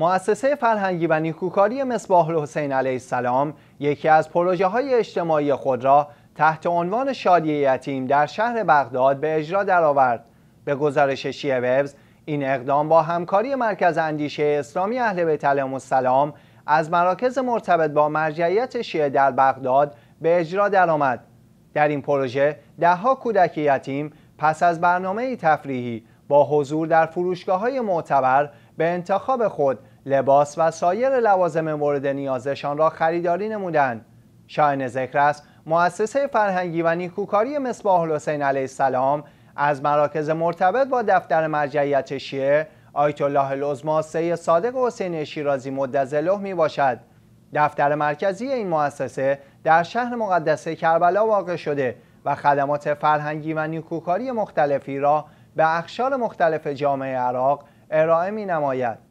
مؤسسه فرهنگی و نیکوکاری مصباح الحسین علیه السلام یکی از پروژه های اجتماعی خود را تحت عنوان شادی یتیم در شهر بغداد به اجرا درآورد. به گزارش شیعه وبز این اقدام با همکاری مرکز اندیشه اسلامی اهل بیت علیهم السلام از مراکز مرتبط با مرجعیت شیعه در بغداد به اجرا درآمد. در این پروژه دهها کودک یتیم پس از برنامه تفریحی با حضور در فروشگاه های معتبر به انتخاب خود لباس و سایر لوازم مورد نیازشان را خریداری نمودند. شاین ذکر است مؤسسه فرهنگی و نیکوکاری مصباح الحسین علیه السلام از مراکز مرتبط با دفتر مرجعیت شیعه آیت الله العظما سید صادق حسین شیرازی مدظله می باشد دفتر مرکزی این مؤسسه در شهر مقدس کربلا واقع شده و خدمات فرهنگی و نیکوکاری مختلفی را به اخشار مختلف جامعه عراق ارائه می نماید